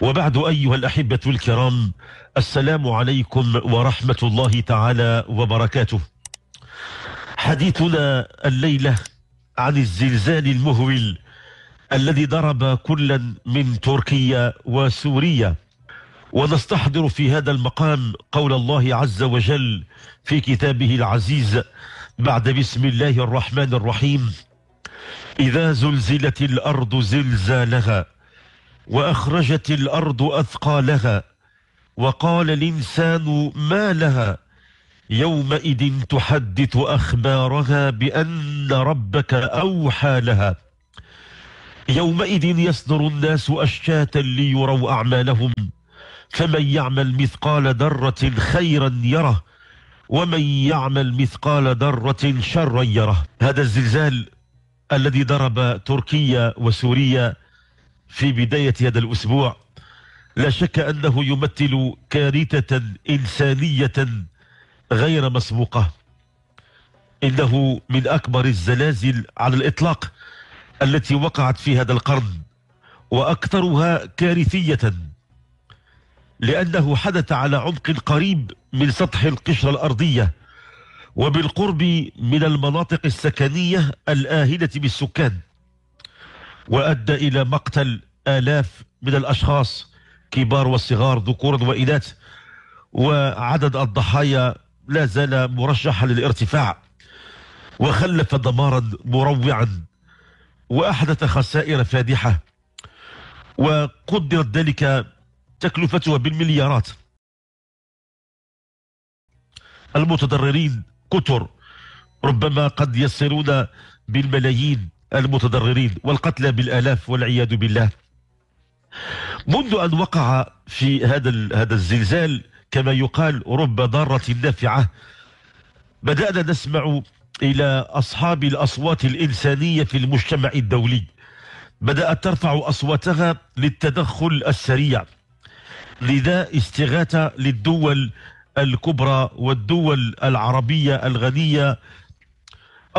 وبعد أيها الأحبة الكرام السلام عليكم ورحمة الله تعالى وبركاته حديثنا الليلة عن الزلزال المهول الذي ضرب كلا من تركيا وسوريا ونستحضر في هذا المقام قول الله عز وجل في كتابه العزيز بعد بسم الله الرحمن الرحيم إذا زلزلت الأرض زلزالها واخرجت الارض اثقالها وقال الانسان ما لها يومئذ تحدث اخبارها بان ربك اوحى لها يومئذ يصدر الناس اشتاتا ليروا اعمالهم فمن يعمل مثقال ذره خيرا يره ومن يعمل مثقال ذره شرا يره هذا الزلزال الذي ضرب تركيا وسوريا في بداية هذا الأسبوع لا شك أنه يمثل كارثة إنسانية غير مسبوقة إنه من أكبر الزلازل على الإطلاق التي وقعت في هذا القرن وأكثرها كارثية لأنه حدث على عمق قريب من سطح القشرة الأرضية وبالقرب من المناطق السكنية الآهلة بالسكان وأدى إلى مقتل آلاف من الأشخاص كبار وصغار ذكورا وإناث وعدد الضحايا لا زال مرشحا للارتفاع وخلف دمارا مروعا وأحدث خسائر فادحة وقدرت ذلك تكلفتها بالمليارات المتضررين كثر ربما قد يصلون بالملايين المتضررين والقتلى بالآلاف والعياذ بالله منذ أن وقع في هذا هذا الزلزال كما يقال رب ضارة نافعة بدأنا نسمع إلى أصحاب الأصوات الإنسانية في المجتمع الدولي بدأت ترفع أصواتها للتدخل السريع لذا استغاثة للدول الكبرى والدول العربية الغنية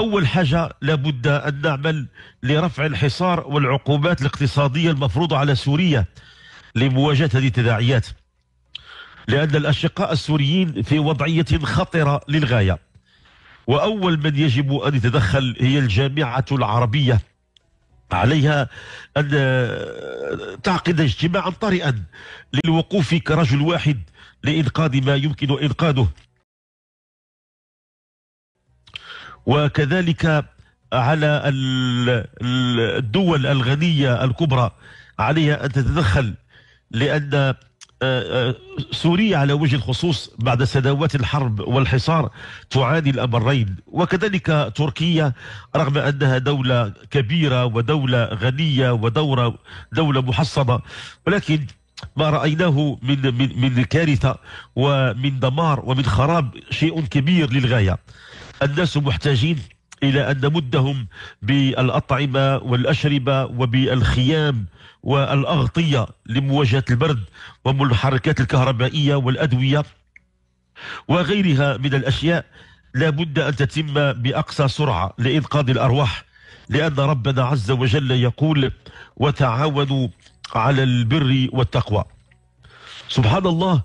أول حاجة لابد أن نعمل لرفع الحصار والعقوبات الاقتصادية المفروضة على سوريا لمواجهة هذه التداعيات لأن الأشقاء السوريين في وضعية خطرة للغاية وأول من يجب أن يتدخل هي الجامعة العربية عليها أن تعقد اجتماعا طارئا للوقوف كرجل واحد لإنقاذ ما يمكن إنقاذه وكذلك على الدول الغنية الكبرى عليها أن تتدخل لأن آه، آه، سوريا على وجه الخصوص بعد سنوات الحرب والحصار تعاني الأمرين وكذلك تركيا رغم أنها دولة كبيرة ودولة غنية ودورة دولة محصنة ولكن ما رأيناه من من من كارثة ومن دمار ومن خراب شيء كبير للغاية الناس محتاجين إلى أن نمدهم بالأطعمة والأشربة وبالخيام والأغطية لمواجهة البرد والمحركات الكهربائية والأدوية وغيرها من الأشياء لا بد أن تتم بأقصى سرعة لإنقاذ الأرواح لأن ربنا عز وجل يقول وتعاونوا على البر والتقوى سبحان الله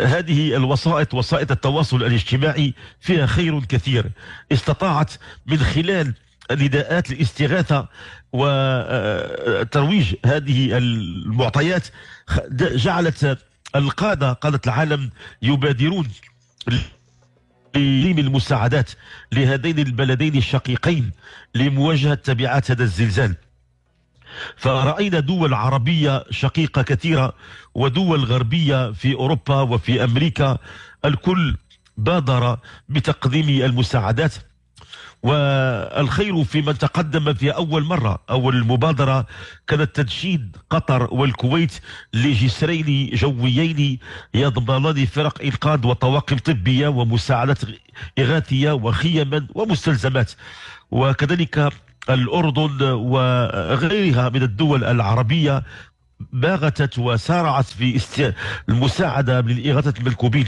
هذه الوسائط وسائط التواصل الاجتماعي فيها خير كثير استطاعت من خلال نداءات الاستغاثة وترويج آه، هذه المعطيات جعلت القادة قادة العالم يبادرون لتقديم المساعدات لهذين البلدين الشقيقين لمواجهة تبعات هذا الزلزال فرأينا دول عربية شقيقة كثيرة ودول غربية في أوروبا وفي أمريكا الكل بادر بتقديم المساعدات والخير في من تقدم في أول مرة أول مبادرة كانت تدشيد قطر والكويت لجسرين جويين يضمنان فرق إنقاذ وطواقم طبية ومساعدات إغاثية وخيما ومستلزمات وكذلك الأردن وغيرها من الدول العربية باغتت وسارعت في المساعدة من إغاثة المنكوبين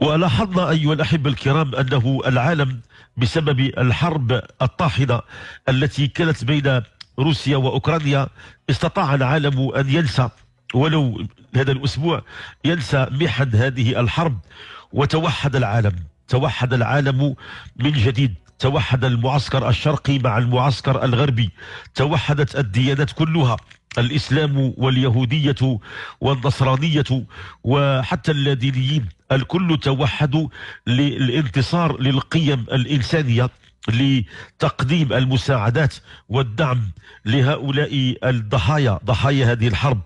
ولاحظنا أيها الأحبة الكرام أنه العالم بسبب الحرب الطاحنة التي كانت بين روسيا وأوكرانيا استطاع العالم أن ينسى ولو هذا الأسبوع ينسى محن هذه الحرب وتوحد العالم توحد العالم من جديد توحد المعسكر الشرقي مع المعسكر الغربي توحدت الديانات كلها الإسلام واليهودية والنصرانية وحتى اللادينيين الكل توحدوا للانتصار للقيم الإنسانية لتقديم المساعدات والدعم لهؤلاء الضحايا ضحايا هذه الحرب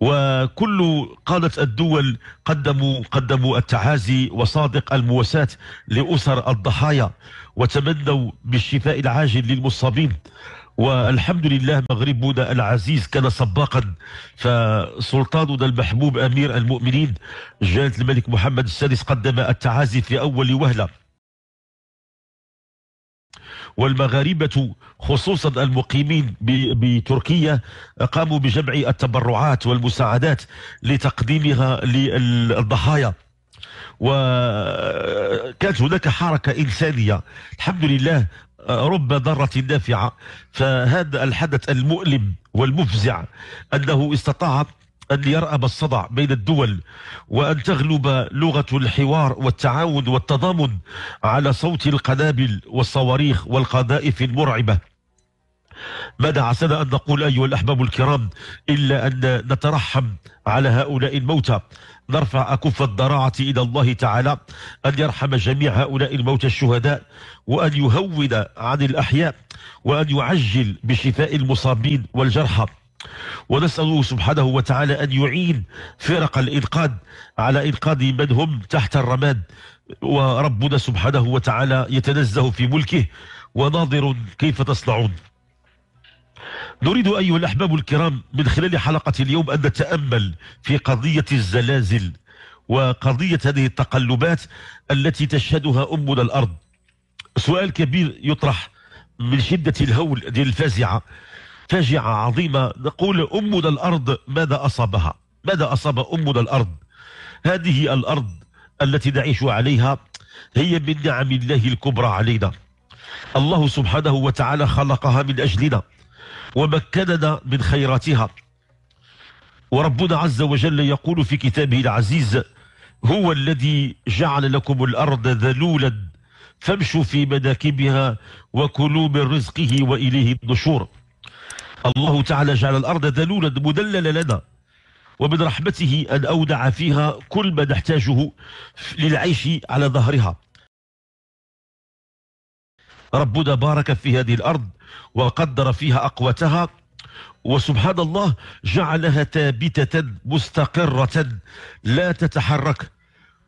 وكل قادة الدول قدموا قدموا التعازي وصادق المواساة لأسر الضحايا وتمنوا بالشفاء العاجل للمصابين والحمد لله مغربنا العزيز كان سباقا فسلطاننا المحبوب امير المؤمنين جلاله الملك محمد السادس قدم التعازي في اول وهله والمغاربة خصوصا المقيمين بتركيا قاموا بجمع التبرعات والمساعدات لتقديمها للضحايا وكانت هناك حركة إنسانية الحمد لله رب ضارة نافعة فهذا الحدث المؤلم والمفزع أنه استطاع أن يرأب الصدع بين الدول وأن تغلب لغة الحوار والتعاون والتضامن على صوت القنابل والصواريخ والقذائف المرعبة ماذا عسنا أن نقول أيها الأحباب الكرام إلا أن نترحم على هؤلاء الموتى نرفع أكف الضراعة إلى الله تعالى أن يرحم جميع هؤلاء الموتى الشهداء وأن يهون عن الأحياء وأن يعجل بشفاء المصابين والجرحى ونسأله سبحانه وتعالى أن يعين فرق الإنقاذ على إنقاذ من هم تحت الرماد وربنا سبحانه وتعالى يتنزه في ملكه وناظر كيف تصنعون نريد أيها الأحباب الكرام من خلال حلقة اليوم أن نتأمل في قضية الزلازل وقضية هذه التقلبات التي تشهدها أمنا الأرض سؤال كبير يطرح من شدة الهول ديال الفازعة فاجعة عظيمة نقول أمنا الأرض ماذا أصابها ماذا أصاب أمنا الأرض هذه الأرض التي نعيش عليها هي من نعم الله الكبرى علينا الله سبحانه وتعالى خلقها من أجلنا ومكننا من خيراتها وربنا عز وجل يقول في كتابه العزيز هو الذي جعل لكم الأرض ذلولا فامشوا في مناكبها وكلوا من رزقه وإليه النشور الله تعالى جعل الأرض ذلولا مدللة لنا ومن رحمته أن أودع فيها كل ما نحتاجه للعيش على ظهرها ربنا بارك في هذه الأرض وقدر فيها أقوتها وسبحان الله جعلها ثابتة مستقرة لا تتحرك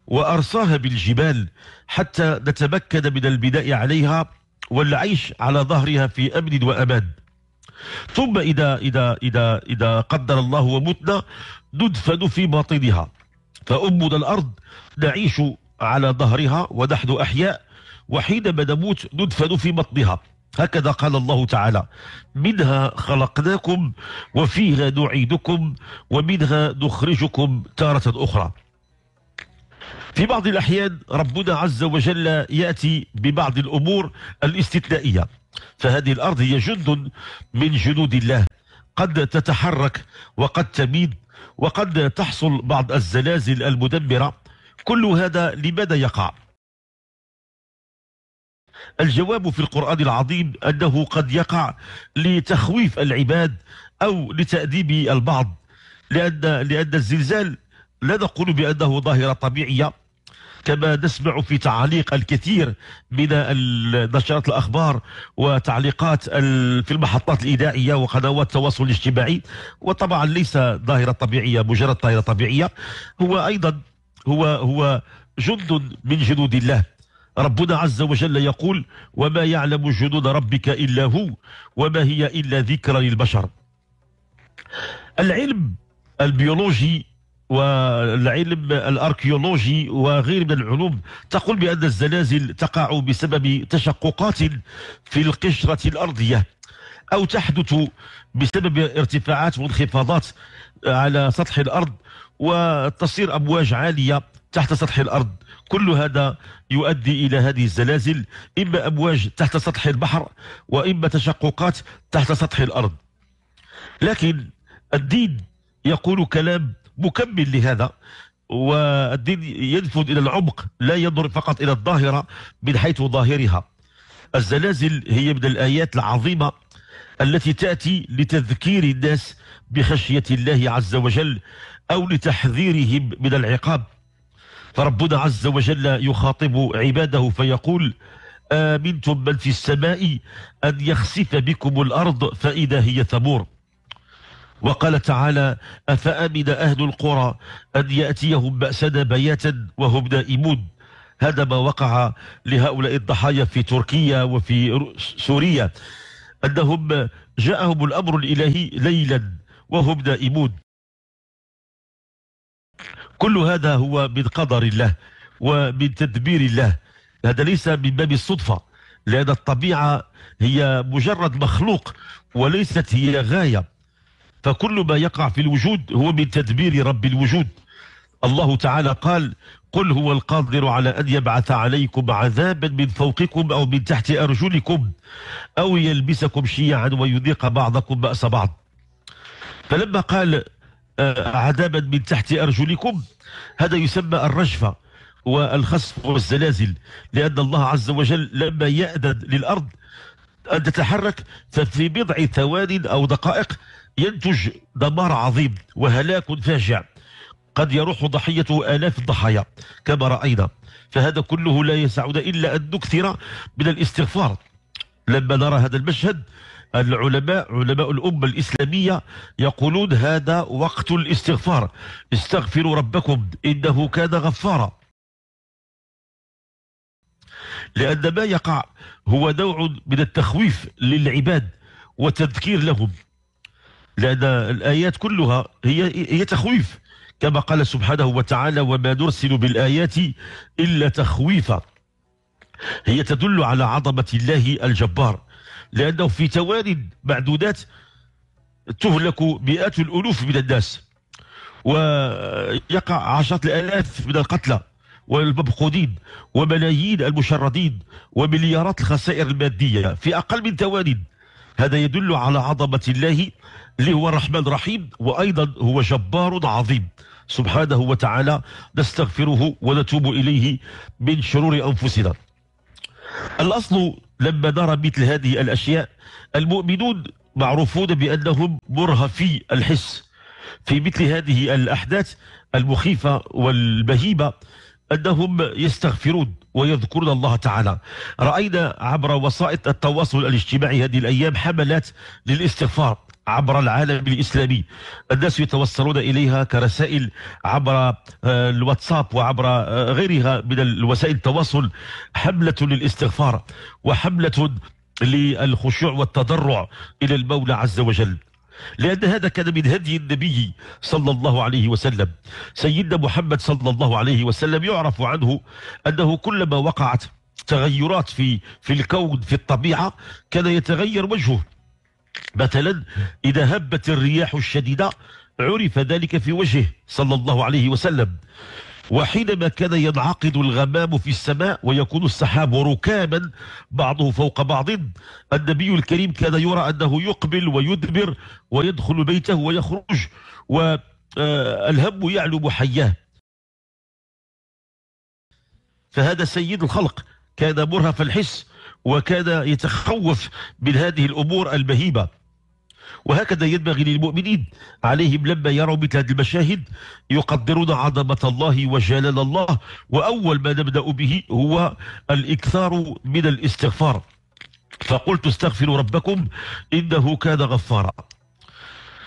وأرصاها بالجبال حتى نتمكن من البناء عليها والعيش على ظهرها في أمن وأمان ثم إذا إذا إذا إذا قدر الله ومتنا ندفن في باطنها فأمنا الأرض نعيش على ظهرها ونحن أحياء وحينما نموت ندفن في بطنها هكذا قال الله تعالى منها خلقناكم وفيها نعيدكم ومنها نخرجكم تارة أخرى في بعض الأحيان ربنا عز وجل يأتي ببعض الأمور الاستثنائية فهذه الأرض هي جند من جنود الله قد تتحرك وقد تميد وقد تحصل بعض الزلازل المدمرة كل هذا لماذا يقع؟ الجواب في القرآن العظيم أنه قد يقع لتخويف العباد أو لتأديب البعض لأن, لأن الزلزال لا نقول بأنه ظاهرة طبيعية كما نسمع في تعليق الكثير من نشرات الأخبار وتعليقات في المحطات الإذاعية وقنوات التواصل الاجتماعي وطبعا ليس ظاهرة طبيعية مجرد ظاهرة طبيعية هو أيضا هو هو جند من جنود الله ربنا عز وجل يقول وما يعلم جنود ربك إلا هو وما هي إلا ذكرى للبشر العلم البيولوجي والعلم الأركيولوجي وغير من العلوم تقول بأن الزلازل تقع بسبب تشققات في القشرة الأرضية أو تحدث بسبب ارتفاعات وانخفاضات على سطح الأرض وتصير أمواج عالية تحت سطح الأرض كل هذا يؤدي إلى هذه الزلازل إما أمواج تحت سطح البحر وإما تشققات تحت سطح الأرض لكن الدين يقول كلام مكمل لهذا والدين ينفذ إلى العمق لا ينظر فقط إلى الظاهرة من حيث ظاهرها الزلازل هي من الآيات العظيمة التي تأتي لتذكير الناس بخشية الله عز وجل أو لتحذيرهم من العقاب فربنا عز وجل يخاطب عباده فيقول آمنتم من في السماء أن يخسف بكم الأرض فإذا هي ثمور وقال تعالى أفأمن أهل القرى أن يأتيهم بأسنا بياتا وهم نائمون هذا ما وقع لهؤلاء الضحايا في تركيا وفي سوريا أنهم جاءهم الأمر الإلهي ليلا وهم نائمون كل هذا هو من قدر الله ومن تدبير الله هذا ليس من باب الصدفة لأن الطبيعة هي مجرد مخلوق وليست هي غاية فكل ما يقع في الوجود هو من تدبير رب الوجود الله تعالى قال قل هو القادر على أن يبعث عليكم عذابا من فوقكم أو من تحت أرجلكم أو يلبسكم شيعا ويذيق بعضكم بأس بعض فلما قال آه، عذابا من تحت أرجلكم هذا يسمى الرجفة والخصف والزلازل لأن الله عز وجل لما يأذن للأرض أن تتحرك ففي بضع ثوان أو دقائق ينتج دمار عظيم وهلاك فاجع قد يروح ضحيته آلاف الضحايا كما رأينا فهذا كله لا يسعنا إلا أن نكثر من الاستغفار لما نرى هذا المشهد العلماء علماء الأمة الإسلامية يقولون هذا وقت الاستغفار استغفروا ربكم إنه كان غفارا لأن ما يقع هو نوع من التخويف للعباد وتذكير لهم لأن الآيات كلها هي هي تخويف كما قال سبحانه وتعالى وما نرسل بالآيات إلا تخويفا هي تدل على عظمة الله الجبار لأنه في توارد معدودات تهلك مئات الألوف من الناس ويقع عشرات الآلاف من القتلى والمبقودين وملايين المشردين ومليارات الخسائر المادية في أقل من توارد هذا يدل على عظمة الله اللي هو الرحمن الرحيم وأيضا هو جبار عظيم سبحانه وتعالى نستغفره ونتوب إليه من شرور أنفسنا الأصل لما نرى مثل هذه الأشياء المؤمنون معروفون بأنهم مرهفي الحس في مثل هذه الأحداث المخيفة والبهيبه أنهم يستغفرون ويذكرون الله تعالى رأينا عبر وسائط التواصل الاجتماعي هذه الأيام حملات للاستغفار عبر العالم الإسلامي الناس يتوصلون إليها كرسائل عبر آه، الواتساب وعبر آه، غيرها من الوسائل التواصل حملة للاستغفار وحملة للخشوع والتضرع إلى المولى عز وجل لأن هذا كان من هدي النبي صلى الله عليه وسلم سيدنا محمد صلى الله عليه وسلم يعرف عنه أنه كلما وقعت تغيرات في في الكون في الطبيعة كان يتغير وجهه مثلا إذا هبت الرياح الشديدة عرف ذلك في وجهه صلى الله عليه وسلم وحينما كان ينعقد الغمام في السماء ويكون السحاب ركاما بعضه فوق بعض النبي الكريم كان يرى أنه يقبل ويدبر ويدخل بيته ويخرج والهم آه، يعلو حياه فهذا سيد الخلق كان مرهف الحس وكاد يتخوف من هذه الأمور البهيبه وهكذا ينبغي للمؤمنين عليهم لما يروا مثل هذه المشاهد يقدرون عظمة الله وجلال الله وأول ما نبدأ به هو الإكثار من الاستغفار فقلت استغفروا ربكم إنه كان غفارا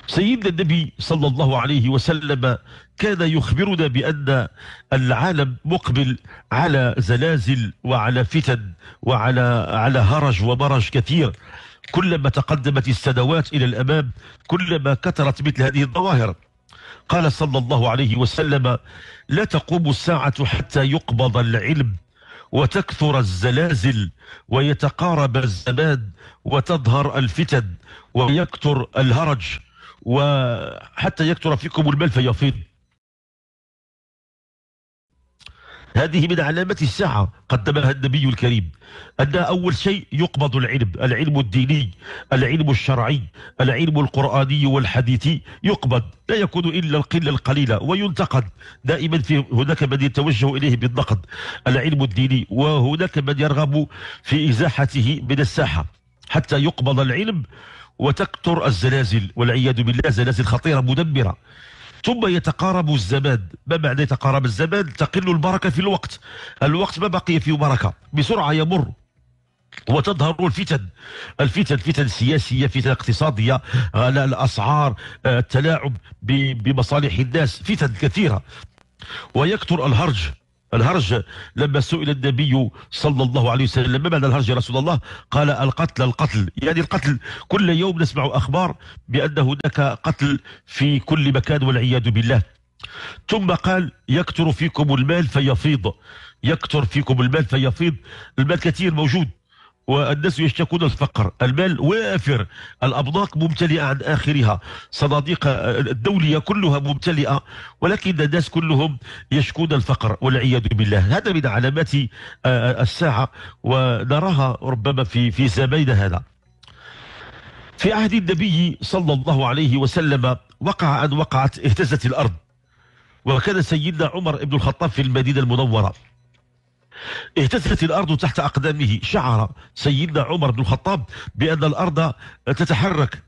سيدنا النبي صلى الله عليه وسلم كان يخبرنا بأن العالم مقبل على زلازل وعلى فتن وعلى على هرج ومرج كثير كلما تقدمت السنوات إلى الأمام كلما كثرت مثل هذه الظواهر قال صلى الله عليه وسلم لا تقوم الساعة حتى يقبض العلم وتكثر الزلازل ويتقارب الزمان وتظهر الفتن ويكثر الهرج وحتى يكثر فيكم المال فيفيض هذه من علامات الساعة قدمها النبي الكريم أن أول شيء يقبض العلم العلم الديني العلم الشرعي العلم القرآني والحديثي يقبض لا يكون إلا القلة القليلة وينتقد دائما في هناك من يتوجه إليه بالنقد العلم الديني وهناك من يرغب في إزاحته من الساحة حتى يقبض العلم وتكثر الزلازل والعياذ بالله زلازل خطيرة مدمرة ثم يتقارب الزمان ما معنى يتقارب الزمان تقل البركة في الوقت الوقت ما بقي فيه بركة بسرعة يمر وتظهر الفتن الفتن فتن سياسية فتن اقتصادية على آه، الأسعار آه، التلاعب بمصالح الناس فتن كثيرة ويكثر الهرج الهرج لما سئل النبي صلى الله عليه وسلم ما معنى الهرج يا رسول الله قال القتل القتل يعني القتل كل يوم نسمع أخبار بأن هناك قتل في كل مكان والعياذ بالله ثم قال يكثر فيكم المال فيفيض يكثر فيكم المال فيفيض المال كثير موجود والناس يشتكون الفقر المال وافر الأبناق ممتلئة عن آخرها صناديق الدولية كلها ممتلئة ولكن الناس كلهم يشكون الفقر والعياذ بالله هذا من علامات آه، الساعة ونراها ربما في في زماننا هذا في عهد النبي صلى الله عليه وسلم وقع أن وقعت اهتزت الأرض وكان سيدنا عمر بن الخطاب في المدينة المنورة اهتزت الأرض تحت أقدامه شعر سيدنا عمر بن الخطاب بأن الأرض تتحرك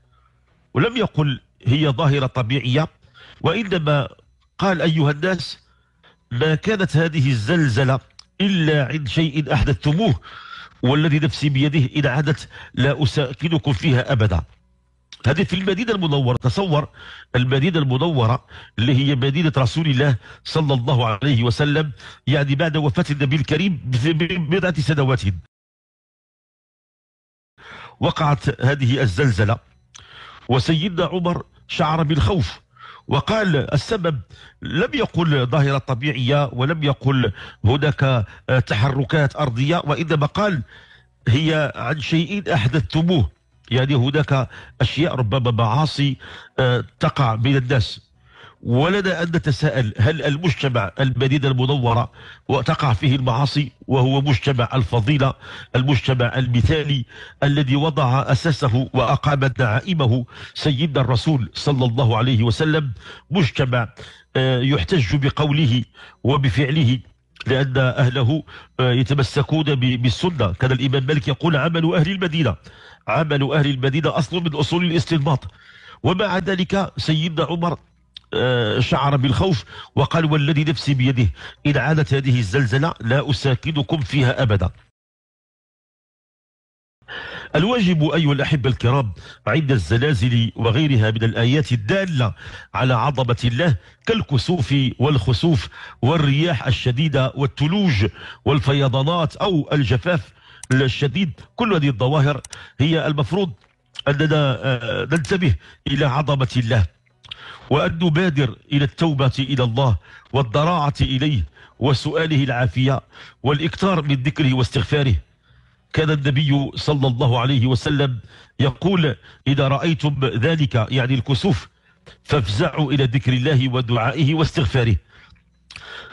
ولم يقل هي ظاهرة طبيعية وإنما قال أيها الناس ما كانت هذه الزلزلة إلا عند شيء أحدثتموه والذي نفسي بيده إن عادت لا أساكنكم فيها أبدا هذه في المدينة المنورة تصور المدينة المنورة اللي هي مدينة رسول الله صلى الله عليه وسلم يعني بعد وفاة النبي الكريم ببضعة سنوات وقعت هذه الزلزلة وسيدنا عمر شعر بالخوف وقال السبب لم يقل ظاهرة طبيعية ولم يقل هناك تحركات أرضية وإنما قال هي عن شيء أحدثتموه يعني هناك أشياء ربما معاصي آه، تقع من الناس ولنا أن نتساءل هل المجتمع المدينة المنورة وتقع فيه المعاصي وهو مجتمع الفضيلة المجتمع المثالي الذي وضع أساسه وأقام دعائمه سيدنا الرسول صلى الله عليه وسلم مجتمع آه، يحتج بقوله وبفعله لأن أهله آه، يتمسكون بالسنة كان الإمام مالك يقول عمل أهل المدينة عمل أهل المدينة أصل من أصول الاستنباط ومع ذلك سيدنا عمر آه، شعر بالخوف وقال والذي نفسي بيده إن عادت هذه الزلزلة لا أساكنكم فيها أبدا الواجب أيها الأحبة الكرام عند الزلازل وغيرها من الآيات الدالة على عظمة الله كالكسوف والخسوف والرياح الشديدة والتلوج والفيضانات أو الجفاف الشديد كل هذه الظواهر هي المفروض أننا آه، ننتبه إلى عظمة الله وأن نبادر إلى التوبة إلى الله والضراعة إليه وسؤاله العافية والإكثار من ذكره واستغفاره كان النبي صلى الله عليه وسلم يقول إذا رأيتم ذلك يعني الكسوف فافزعوا إلى ذكر الله ودعائه واستغفاره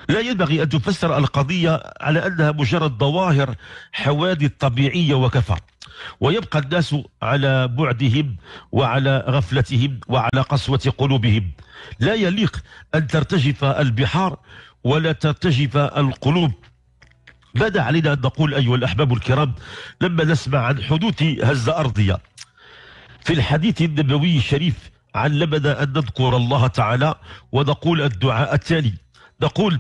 لا ينبغي أن تفسر القضية على أنها مجرد ظواهر حوادث طبيعية وكفى ويبقى الناس على بعدهم وعلى غفلتهم وعلى قسوة قلوبهم لا يليق أن ترتجف البحار ولا ترتجف القلوب ماذا علينا أن نقول أيها الأحباب الكرام لما نسمع عن حدوث هزة أرضية في الحديث النبوي الشريف علمنا أن نذكر الله تعالى ونقول الدعاء التالي نقول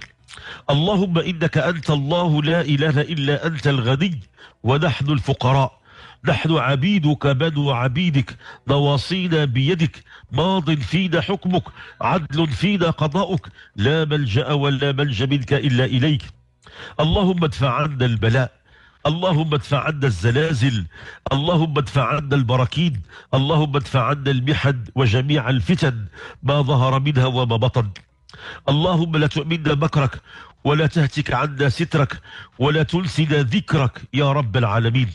اللهم إنك أنت الله لا إله إلا أنت الغني ونحن الفقراء نحن عبيدك بنو عبيدك نواصينا بيدك ماض فينا حكمك عدل فينا قضاؤك لا ملجأ ولا ملجأ منك إلا إليك اللهم ادفع عنا البلاء اللهم ادفع عنا الزلازل اللهم ادفع عنا البراكين اللهم ادفع عنا المحن وجميع الفتن ما ظهر منها وما بطن اللهم لا تؤمنا مكرك ولا تهتك عنا سترك ولا تلسنا ذكرك يا رب العالمين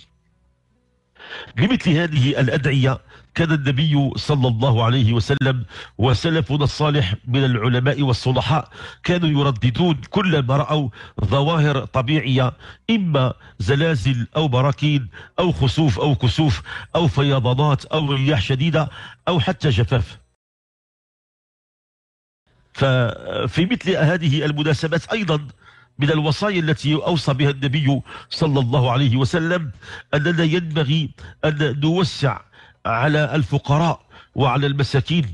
بمثل هذه الأدعية كان النبي صلى الله عليه وسلم وسلفنا الصالح من العلماء والصلحاء كانوا يرددون كل ما رأوا ظواهر طبيعية إما زلازل أو براكين أو خسوف أو كسوف أو فيضانات أو رياح شديدة أو حتى جفاف ففي مثل هذه المناسبات أيضا من الوصايا التي أوصى بها النبي صلى الله عليه وسلم أننا ينبغي أن نوسع على الفقراء وعلى المساكين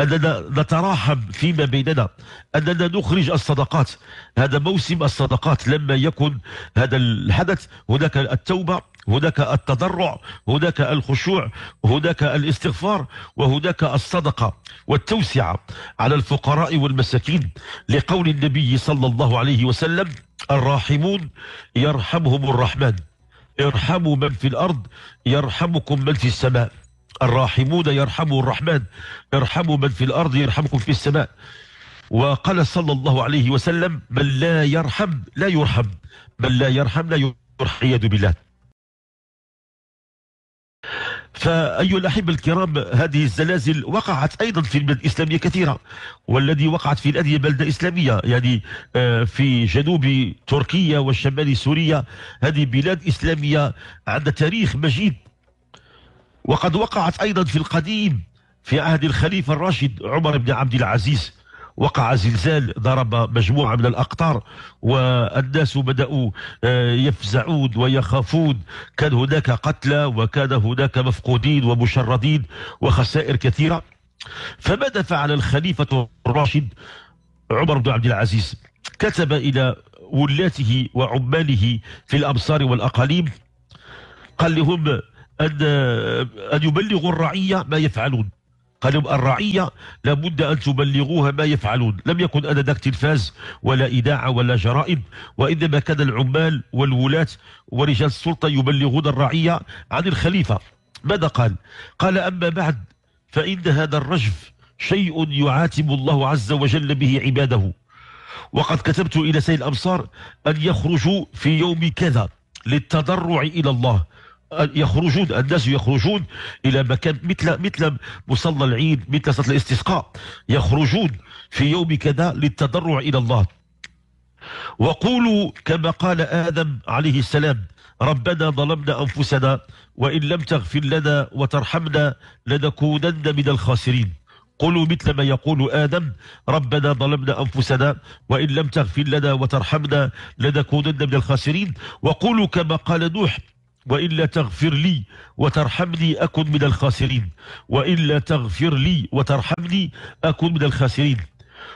أننا نتراحم فيما بيننا أننا نخرج الصدقات هذا موسم الصدقات لما يكن هذا الحدث هناك التوبة هناك التضرع هناك الخشوع هناك الاستغفار وهناك الصدقة والتوسعة على الفقراء والمساكين لقول النبي صلى الله عليه وسلم الراحمون يرحمهم الرحمن ارحموا من في الأرض يرحمكم من في السماء الراحمون يرحموا الرحمن ارحموا من في الأرض يرحمكم في السماء وقال صلى الله عليه وسلم من لا يرحم لا يرحم من لا يرحم لا يرحم والعياذ بالله فأيها الأحبة الكرام هذه الزلازل وقعت أيضا في البلاد الإسلامية كثيرة والذي وقعت في الأدية بلدة إسلامية يعني آه، في جنوب تركيا وشمال سوريا هذه بلاد إسلامية عندها تاريخ مجيد وقد وقعت أيضا في القديم في عهد الخليفة الراشد عمر بن عبد العزيز وقع زلزال ضرب مجموعة من الأقطار والناس بدأوا آه، يفزعون ويخافون كان هناك قتلى وكان هناك مفقودين ومشردين وخسائر كثيرة فماذا فعل الخليفة الراشد عمر بن عبد العزيز كتب إلى ولاته وعماله في الأمصار والأقاليم قال لهم أن آه، أن يبلغوا الرعية ما يفعلون قالوا الرعية لابد أن تبلغوها ما يفعلون لم يكن أنذاك تلفاز ولا إذاعة ولا جرائد وإنما كان العمال والولاة ورجال السلطة يبلغون الرعية عن الخليفة ماذا قال؟ قال أما بعد فإن هذا الرجف شيء يعاتب الله عز وجل به عباده وقد كتبت إلى سيد الأمصار أن يخرجوا في يوم كذا للتضرع إلى الله يخرجون الناس يخرجون الى مكان مثل مثل مصلى العيد مثل صلاه الاستسقاء يخرجون في يوم كذا للتضرع الى الله وقولوا كما قال ادم عليه السلام ربنا ظلمنا انفسنا وان لم تغفر لنا وترحمنا لنكونن من الخاسرين قولوا مثل ما يقول آدم ربنا ظلمنا أنفسنا وإن لم تغفر لنا وترحمنا لنكونن من الخاسرين وقولوا كما قال نوح وإلا تغفر لي وترحمني أكن من الخاسرين وإلا تغفر لي وترحمني أكن من الخاسرين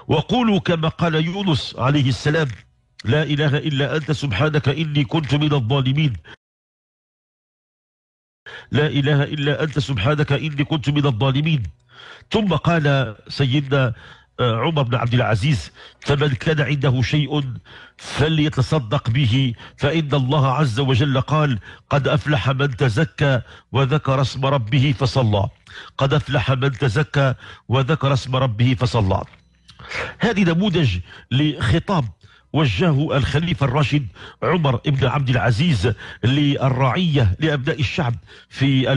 وقولوا كما قال يونس عليه السلام لا إله إلا أنت سبحانك إني كنت من الظالمين لا إله إلا أنت سبحانك إني كنت من الظالمين ثم قال سيدنا آه، عمر بن عبد العزيز فمن كان عنده شيء فليتصدق به فإن الله عز وجل قال قد أفلح من تزكى وذكر اسم ربه فصلى قد أفلح من تزكى وذكر اسم ربه فصلى هذه نموذج لخطاب وجهه الخليفة الراشد عمر بن عبد العزيز للرعية لأبناء الشعب في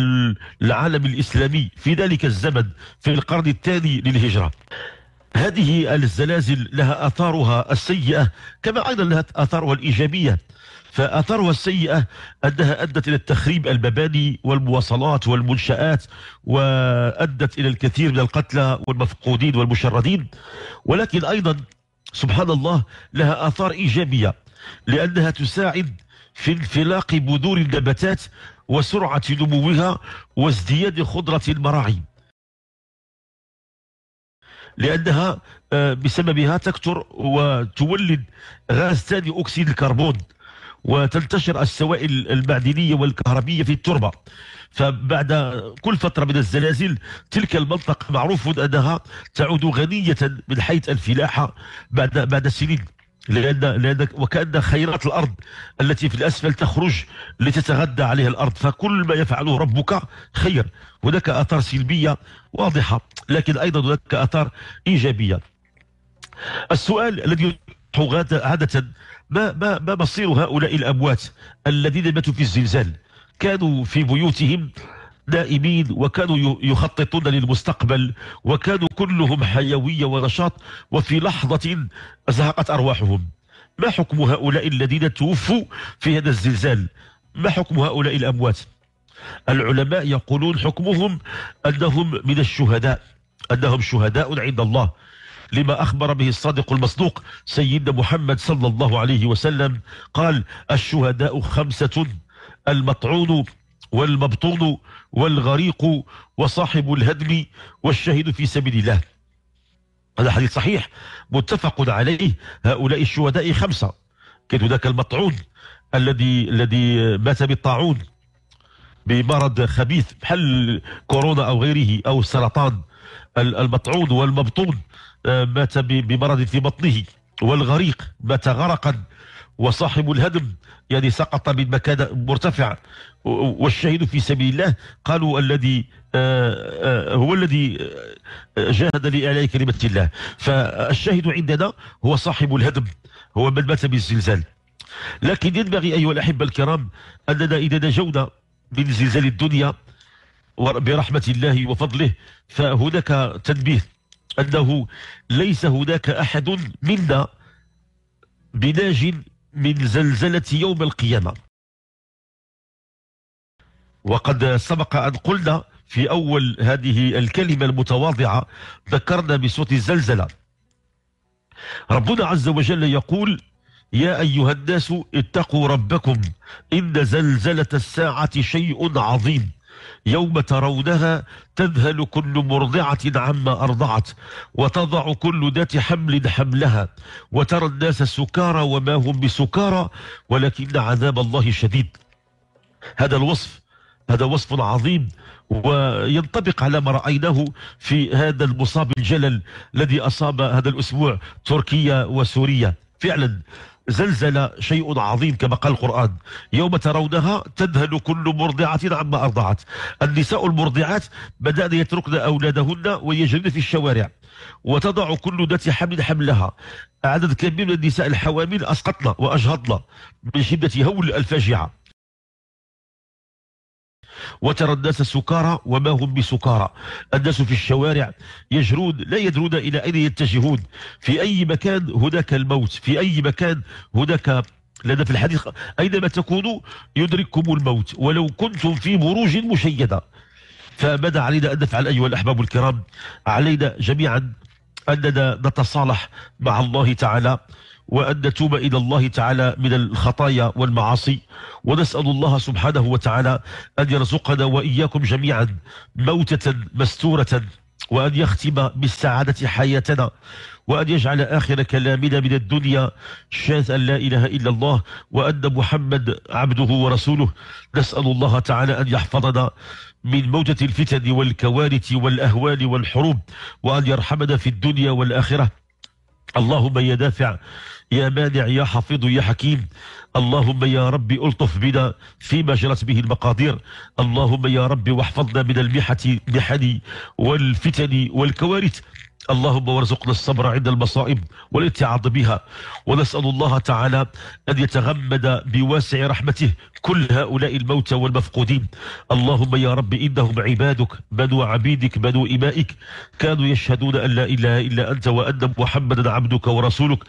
العالم الإسلامي في ذلك الزمن في القرن الثاني للهجرة هذه الزلازل لها اثارها السيئه كما ايضا لها اثارها الايجابيه فاثارها السيئه انها ادت الى تخريب المباني والمواصلات والمنشات وادت الى الكثير من القتلى والمفقودين والمشردين ولكن ايضا سبحان الله لها اثار ايجابيه لانها تساعد في انفلاق بذور النباتات وسرعه نموها وازدياد خضره المراعي لانها آه، بسببها تكثر وتولد غاز ثاني اكسيد الكربون وتنتشر السوائل المعدنيه والكهربيه في التربه فبعد كل فتره من الزلازل تلك المنطقه معروف انها تعود غنيه من حيث الفلاحه بعد بعد سنين لأن لأن وكأن خيرات الأرض التي في الأسفل تخرج لتتغذى عليها الأرض فكل ما يفعله ربك خير هناك آثار سلبية واضحة لكن أيضا هناك آثار إيجابية السؤال الذي عادة ما, ما, ما مصير هؤلاء الأموات الذين ماتوا في الزلزال كانوا في بيوتهم دائمين وكانوا يخططون للمستقبل وكانوا كلهم حيوية ونشاط وفي لحظة أزهقت أرواحهم ما حكم هؤلاء الذين توفوا في هذا الزلزال ما حكم هؤلاء الأموات العلماء يقولون حكمهم أنهم من الشهداء أنهم شهداء عند الله لما أخبر به الصادق المصدوق سيدنا محمد صلى الله عليه وسلم قال الشهداء خمسة المطعون والمبطون والغريق وصاحب الهدم والشهيد في سبيل الله هذا حديث صحيح متفق عليه هؤلاء الشهداء خمسة كانت ذاك المطعون الذي الذي مات بالطاعون بمرض خبيث بحال كورونا او غيره او السرطان المطعون والمبطون آه، مات بمرض في بطنه والغريق مات غرقا وصاحب الهدم يعني سقط بمكان مرتفع والشهيد في سبيل الله قالوا الذي آه، آه، هو الذي آه، جاهد لإعلاء كلمة الله فالشهيد عندنا هو صاحب الهدم هو من مات بالزلزال لكن ينبغي أيها الأحبة الكرام أننا إذا نجونا من زلزال الدنيا برحمة الله وفضله فهناك تنبيه أنه ليس هناك أحد منا بناج من زلزلة يوم القيامة وقد سبق أن قلنا في أول هذه الكلمة المتواضعة ذكرنا بصوت الزلزلة ربنا عز وجل يقول يا أيها الناس اتقوا ربكم إن زلزلة الساعة شيء عظيم يوم ترونها تذهل كل مرضعة عما أرضعت وتضع كل ذات حمل حملها وترى الناس سكارى وما هم بسكارى ولكن عذاب الله شديد هذا الوصف هذا وصف عظيم وينطبق على ما رأيناه في هذا المصاب الجلل الذي أصاب هذا الأسبوع تركيا وسوريا فعلا زلزلة شيء عظيم كما قال القرآن يوم ترونها تذهل كل مرضعة عما أرضعت النساء المرضعات بدأن يتركن أولادهن ويجرين في الشوارع وتضع كل ذات حمل حملها عدد كبير من النساء الحوامل أسقطن وأجهضن من شدة هول الفاجعة وترى الناس سكارى وما هم بسكارى الناس في الشوارع يجرون لا يدرون إلى أين يتجهون في أي مكان هناك الموت في أي مكان هناك لأن في الحديث أينما تكونوا يدرككم الموت ولو كنتم في بروج مشيدة فماذا علينا أن نفعل أيها الأحباب الكرام علينا جميعا أننا نتصالح مع الله تعالى وأن نتوب إلى الله تعالى من الخطايا والمعاصي ونسأل الله سبحانه وتعالى أن يرزقنا وإياكم جميعا موتة مستورة وأن يختم بالسعادة حياتنا وأن يجعل آخر كلامنا من الدنيا شهادة أن لا إله إلا الله وأن محمد عبده ورسوله نسأل الله تعالى أن يحفظنا من موتة الفتن والكوارث والأهوال والحروب وأن يرحمنا في الدنيا والآخرة اللهم يا دافع يا مانع يا حفيظ يا حكيم اللهم يا ربي ألطف بنا فيما جرت به المقادير اللهم يا ربي واحفظنا من المحن والفتن والكوارث اللهم وارزقنا الصبر عند المصائب والاتعاظ بها ونسأل الله تعالى أن يتغمد بواسع رحمته كل هؤلاء الموتى والمفقودين اللهم يا رب إنهم عبادك بنو عبيدك بنو إمائك كانوا يشهدون أن لا إله إلا أنت وأن محمدا عبدك ورسولك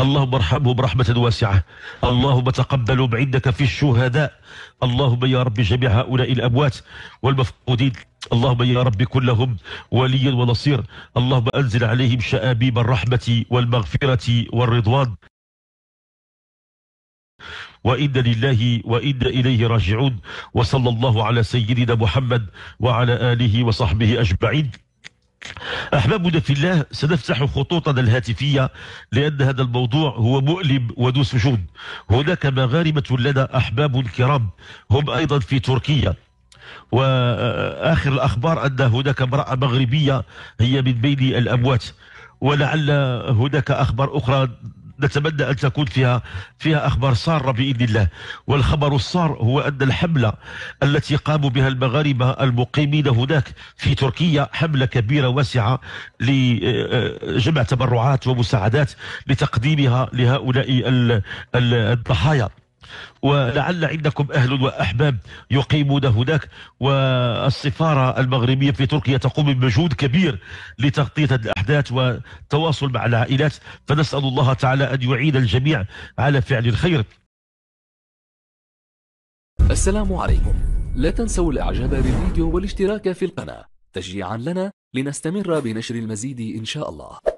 اللهم ارحمهم رحمة واسعة اللهم تقبلهم عندك في الشهداء اللهم يا رب جميع هؤلاء الأموات والمفقودين اللهم يا رب كلهم وليا ونصير اللهم أنزل عليهم شآبيب الرحمة والمغفرة والرضوان وإن لله وإن إليه راجعون وصلى الله على سيدنا محمد وعلى آله وصحبه أجمعين أحبابنا في الله سنفتح خطوطنا الهاتفية لأن هذا الموضوع هو مؤلم وذو سجون هناك مغاربة لنا أحباب كرام هم أيضا في تركيا وآخر الأخبار أن هناك امرأة مغربية هي من بين الأموات ولعل هناك أخبار أخرى نتمنى أن تكون فيها فيها أخبار سارة بإذن الله والخبر السار هو أن الحملة التي قاموا بها المغاربة المقيمين هناك في تركيا حملة كبيرة واسعة لجمع تبرعات ومساعدات لتقديمها لهؤلاء الضحايا ولعل عندكم أهل وأحباب يقيمون هناك والسفارة المغربية في تركيا تقوم بمجهود كبير لتغطية الأحداث والتواصل مع العائلات فنسأل الله تعالى أن يعين الجميع على فعل الخير السلام عليكم لا تنسوا الإعجاب بالفيديو والاشتراك في القناة تشجيعا لنا لنستمر بنشر المزيد إن شاء الله